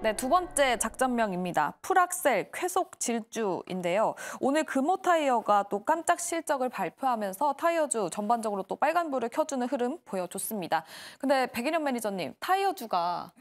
네, 두 번째 작전명입니다. 풀악셀 쾌속 질주인데요. 오늘 금호 타이어가 또 깜짝 실적을 발표하면서 타이어주 전반적으로 또 빨간불을 켜주는 흐름 보여줬습니다. 근데 백인현 매니저님, 타이어주가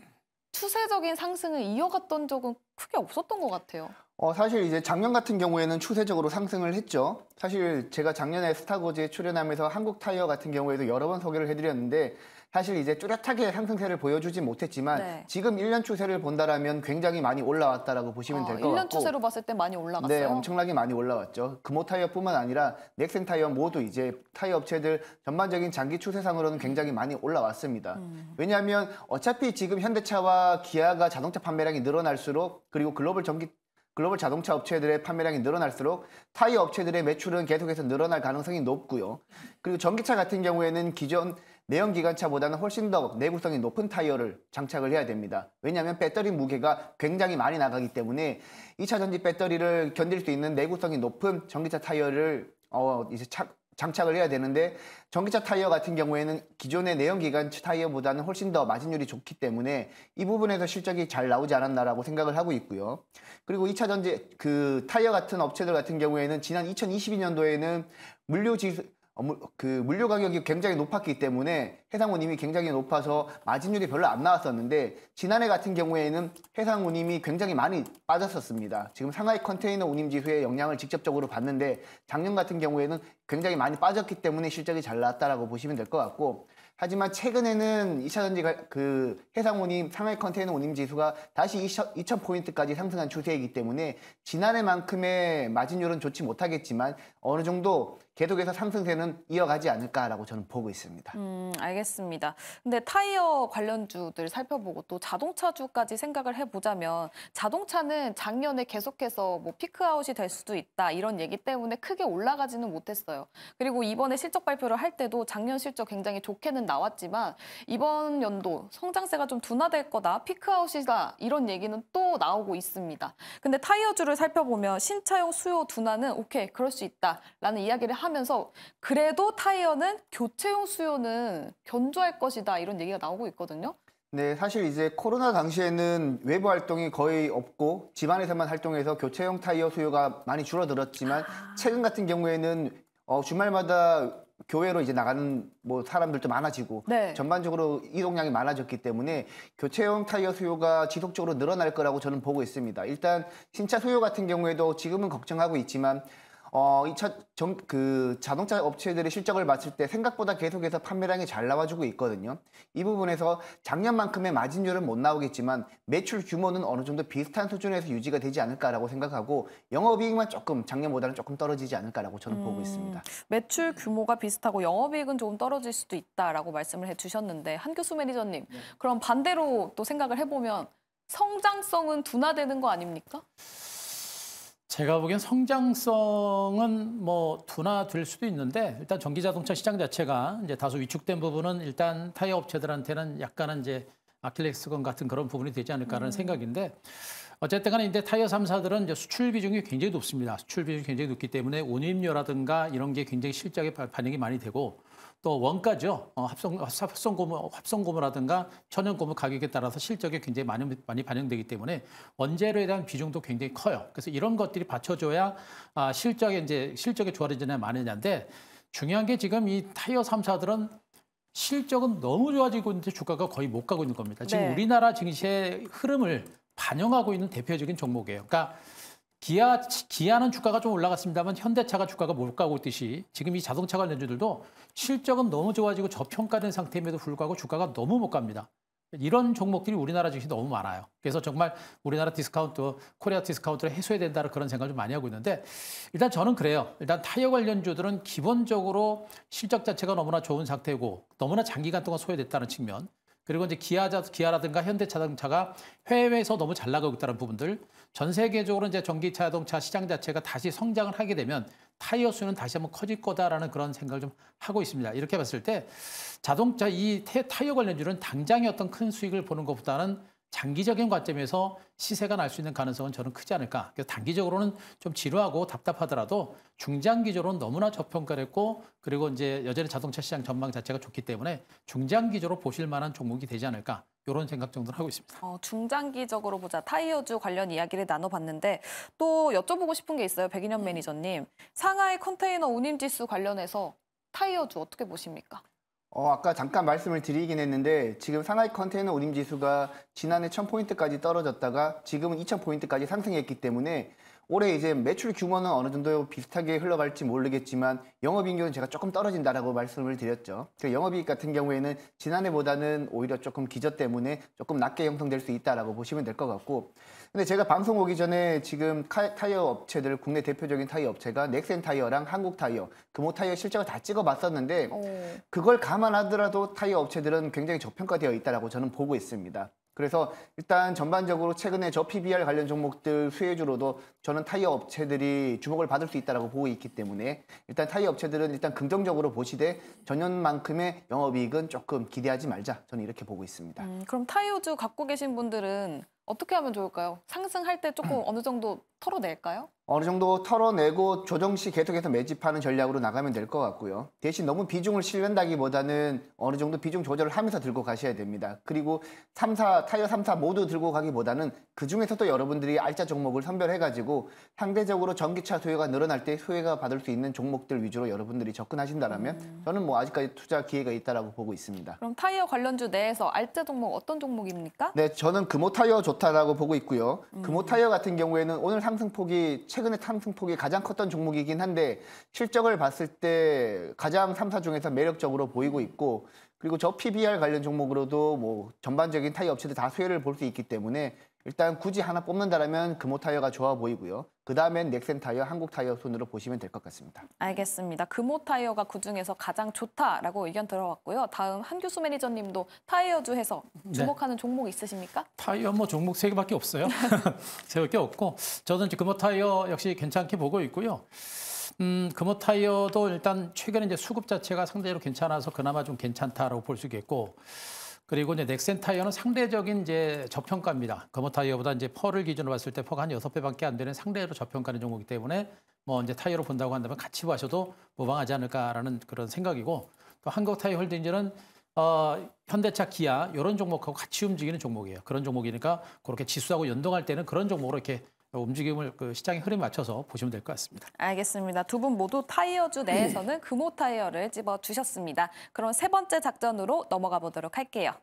추세적인 상승을 이어갔던 적은 크게 없었던 것 같아요. 어, 사실 이제 작년 같은 경우에는 추세적으로 상승을 했죠. 사실 제가 작년에 스타고즈에 출연하면서 한국 타이어 같은 경우에도 여러 번 소개를 해드렸는데 사실 이제 뚜렷하게 상승세를 보여주지 못했지만 네. 지금 1년 추세를 본다라면 굉장히 많이 올라왔다라고 보시면 아, 될것 같고 1년 추세로 봤을 때 많이 올라갔어요. 네, 엄청나게 많이 올라왔죠. 금호 타이어뿐만 아니라 넥센 타이어 모두 이제 타이어 업체들 전반적인 장기 추세상으로는 굉장히 많이 올라왔습니다. 음. 왜냐하면 어차피 지금 현대차와 기아가 자동차 판매량이 늘어날수록 그리고 글로벌 전기 글로벌 자동차 업체들의 판매량이 늘어날수록 타이어 업체들의 매출은 계속해서 늘어날 가능성이 높고요. 그리고 전기차 같은 경우에는 기존 내연 기관차보다는 훨씬 더 내구성이 높은 타이어를 장착을 해야 됩니다. 왜냐하면 배터리 무게가 굉장히 많이 나가기 때문에 2차 전지 배터리를 견딜 수 있는 내구성이 높은 전기차 타이어를 어 이제 착 장착을 해야 되는데 전기차 타이어 같은 경우에는 기존의 내연기관 타이어보다는 훨씬 더 마진율이 좋기 때문에 이 부분에서 실적이 잘 나오지 않았나라고 생각을 하고 있고요. 그리고 2차 전지 그 타이어 같은 업체들 같은 경우에는 지난 2022년도에는 물류 지수 그 물류 가격이 굉장히 높았기 때문에 해상운임이 굉장히 높아서 마진율이 별로 안 나왔었는데 지난해 같은 경우에는 해상운임이 굉장히 많이 빠졌었습니다. 지금 상하이 컨테이너 운임 지수의 영향을 직접적으로 봤는데 작년 같은 경우에는 굉장히 많이 빠졌기 때문에 실적이 잘 나왔다라고 보시면 될 것 같고 하지만 최근에는 2차전지 그 해상운임 상하이 컨테이너 운임 지수가 다시 2,000포인트까지 상승한 추세이기 때문에 지난해만큼의 마진율은 좋지 못하겠지만 어느 정도 계속해서 상승세는 이어가지 않을까라고 저는 보고 있습니다. 음, 알겠습니다. 근데 타이어 관련주들 살펴보고 또 자동차주까지 생각을 해보자면 자동차는 작년에 계속해서 뭐 피크아웃이 될 수도 있다 이런 얘기 때문에 크게 올라가지는 못했어요. 그리고 이번에 실적 발표를 할 때도 작년 실적 굉장히 좋게는 나왔지만 이번 연도 성장세가 좀 둔화될 거다, 피크아웃이다 이런 얘기는 또 나오고 있습니다. 근데 타이어주를 살펴보면 신차용 수요 둔화는 오케이, 그럴 수 있다라는 이야기를 하면서 그래도 타이어는 교체용 수요는 견조할 것이다 이런 얘기가 나오고 있거든요. 네, 사실 이제 코로나 당시에는 외부 활동이 거의 없고 집안에서만 활동해서 교체형 타이어 수요가 많이 줄어들었지만 아. 최근 같은 경우에는 어, 주말마다 교회로 이제 나가는 뭐 사람들도 많아지고 네. 전반적으로 이동량이 많아졌기 때문에 교체용 타이어 수요가 지속적으로 늘어날 거라고 저는 보고 있습니다. 일단 신차 수요 같은 경우에도 지금은 걱정하고 있지만 어, 이차 정, 그 자동차 업체들의 실적을 봤을 때 생각보다 계속해서 판매량이 잘 나와주고 있거든요. 이 부분에서 작년만큼의 마진율은 못 나오겠지만 매출 규모는 어느 정도 비슷한 수준에서 유지가 되지 않을까라고 생각하고 영업이익만 조금 작년보다는 조금 떨어지지 않을까라고 저는 음, 보고 있습니다. 매출 규모가 비슷하고 영업이익은 조금 떨어질 수도 있다라고 말씀을 해주셨는데 한 교수 매니저님 네. 그럼 반대로 또 생각을 해보면 성장성은 둔화되는 거 아닙니까? 제가 보기엔 성장성은 뭐 둔화될 수도 있는데 일단 전기 자동차 시장 자체가 이제 다소 위축된 부분은 일단 타이어 업체들한테는 약간은 이제 아킬레스건 같은 그런 부분이 되지 않을까라는 음. 생각인데 어쨌든 간에 이제 타이어 3사들은 이제 수출 비중이 굉장히 높습니다. 수출 비중이 굉장히 높기 때문에 원임료라든가 이런 게 굉장히 실적에 반영이 많이 되고 또 원가죠. 어, 합성, 합성 고무, 합성 고무라든가 천연 고무 가격에 따라서 실적에 굉장히 많이, 많이 반영되기 때문에 원재료에 대한 비중도 굉장히 커요. 그래서 이런 것들이 받쳐줘야 아, 실적에 이제 실적에 조화를지나 많으냐인데 중요한 게 지금 이 타이어 3사들은 실적은 너무 좋아지고 있는데 주가가 거의 못 가고 있는 겁니다. 지금 네. 우리나라 증시의 흐름을 반영하고 있는 대표적인 종목이에요. 그러니까 기아, 기아는 주가가 좀 올라갔습니다만 현대차가 주가가 못 가고 있듯이 지금 이 자동차 관련주들도 실적은 너무 좋아지고 저평가된 상태임에도 불구하고 주가가 너무 못 갑니다. 이런 종목들이 우리나라 증시 너무 많아요. 그래서 정말 우리나라 디스카운트, 코리아 디스카운트를 해소해야 된다는 그런 생각을 좀 많이 하고 있는데 일단 저는 그래요. 일단 타이어 관련주들은 기본적으로 실적 자체가 너무나 좋은 상태고 너무나 장기간 동안 소외됐다는 측면 그리고 이제 기아자, 기아라든가 현대자동차가 해외에서 너무 잘 나가고 있다는 부분들, 전 세계적으로 이제 전기 자동차 시장 자체가 다시 성장을 하게 되면 타이어 수는 다시 한번 커질 거다라는 그런 생각을 좀 하고 있습니다. 이렇게 봤을 때 자동차 이 타이어 관련주는 당장의 어떤 큰 수익을 보는 것보다는 장기적인 관점에서 시세가 날 수 있는 가능성은 저는 크지 않을까. 그래서 단기적으로는 좀 지루하고 답답하더라도 중장기적으로는 너무나 저평가됐고 그리고 이제 여전히 자동차 시장 전망 자체가 좋기 때문에 중장기적으로 보실 만한 종목이 되지 않을까. 이런 생각 정도는 하고 있습니다. 어, 중장기적으로 보자. 타이어주 관련 이야기를 나눠봤는데 또 여쭤보고 싶은 게 있어요. 백인현 매니저님. 상하이 컨테이너 운임지수 관련해서 타이어주 어떻게 보십니까? 어, 아까 잠깐 말씀을 드리긴 했는데 지금 상하이 컨테이너 운임 지수가 지난해 1000포인트까지 떨어졌다가 지금은 2000포인트까지 상승했기 때문에 올해 이제 매출 규모는 어느 정도 비슷하게 흘러갈지 모르겠지만 영업이익률은 제가 조금 떨어진다라고 말씀을 드렸죠. 그 영업이익 같은 경우에는 지난해보다는 오히려 조금 기저 때문에 조금 낮게 형성될 수 있다라고 보시면 될 것 같고 근데 제가 방송 오기 전에 지금 타이어 업체들 국내 대표적인 타이어 업체가 넥센 타이어랑 한국 타이어, 금호 타이어 실적을 다 찍어봤었는데 오. 그걸 감안하더라도 타이어 업체들은 굉장히 저평가되어 있다라고 저는 보고 있습니다. 그래서 일단 전반적으로 최근에 저 PBR 관련 종목들 수혜주로도 저는 타이어 업체들이 주목을 받을 수 있다라고 보고 있기 때문에 일단 타이어 업체들은 일단 긍정적으로 보시되 전년만큼의 영업이익은 조금 기대하지 말자 저는 이렇게 보고 있습니다. 음, 그럼 타이어주 갖고 계신 분들은 어떻게 하면 좋을까요? 상승할 때 조금 어느 정도 털어낼까요? 어느 정도 털어내고 조정 시 계속해서 매집하는 전략으로 나가면 될 것 같고요. 대신 너무 비중을 실는다기보다는 어느 정도 비중 조절을 하면서 들고 가셔야 됩니다. 그리고 3사 타이어 3사 모두 들고 가기보다는 그 중에서도 여러분들이 알짜 종목을 선별해가지고 상대적으로 전기차 소요가 늘어날 때 소유가 받을 수 있는 종목들 위주로 여러분들이 접근하신다면 음. 저는 뭐 아직까지 투자 기회가 있다라고 보고 있습니다. 그럼 타이어 관련주 내에서 알짜 종목 어떤 종목입니까? 네, 저는 금호 타이어 좋다라고 보고 있고요. 음. 금호 타이어 같은 경우에는 오늘 상 상승폭이 최근에 상승폭이 가장 컸던 종목이긴 한데 실적을 봤을 때 가장 3사 중에서 매력적으로 보이고 있고 그리고 저 PBR 관련 종목으로도 뭐 전반적인 타이 업체들 다 수혜를 볼 수 있기 때문에 일단 굳이 하나 뽑는다라면 금호 그 타이어가 좋아 보이고요. 그 다음엔 넥센 타이어, 한국 타이어 손으로 보시면 될 것 같습니다. 알겠습니다. 금호 그 타이어가 그중에서 가장 좋다라고 의견 들어왔고요. 다음 한 교수 매니저님도 타이어주 해서 네. 주목하는 네. 종목 있으십니까? 타이어 뭐 종목 세 개밖에 없어요. 세울 게 없고 저는 금호 그 타이어 역시 괜찮게 보고 있고요. 음, 금호 타이어도 일단 최근에 이제 수급 자체가 상대적으로 괜찮아서 그나마 좀 괜찮다라고 볼 수 있겠고 그리고 이제 넥센 타이어는 상대적인 이제 저평가입니다. 검은 타이어보다 이제 퍼를 기준으로 봤을 때 퍼가 한 여섯 배밖에안 되는 상대로 저평가는 종목이기 때문에 뭐 이제 타이어로 본다고 한다면 같이 봐셔도 무방하지 않을까라는 그런 생각이고 또 한국 타이어 홀딩즈는 어, 현대차, 기아 이런 종목하고 같이 움직이는 종목이에요. 그런 종목이니까 그렇게 지수하고 연동할 때는 그런 종목으로 이렇게 어, 움직임을 그 시장의 흐름에 맞춰서 보시면 될 것 같습니다. 알겠습니다. 두 분 모두 타이어주 내에서는 금호 타이어를 집어 주셨습니다. 그럼 세 번째 작전으로 넘어가 보도록 할게요.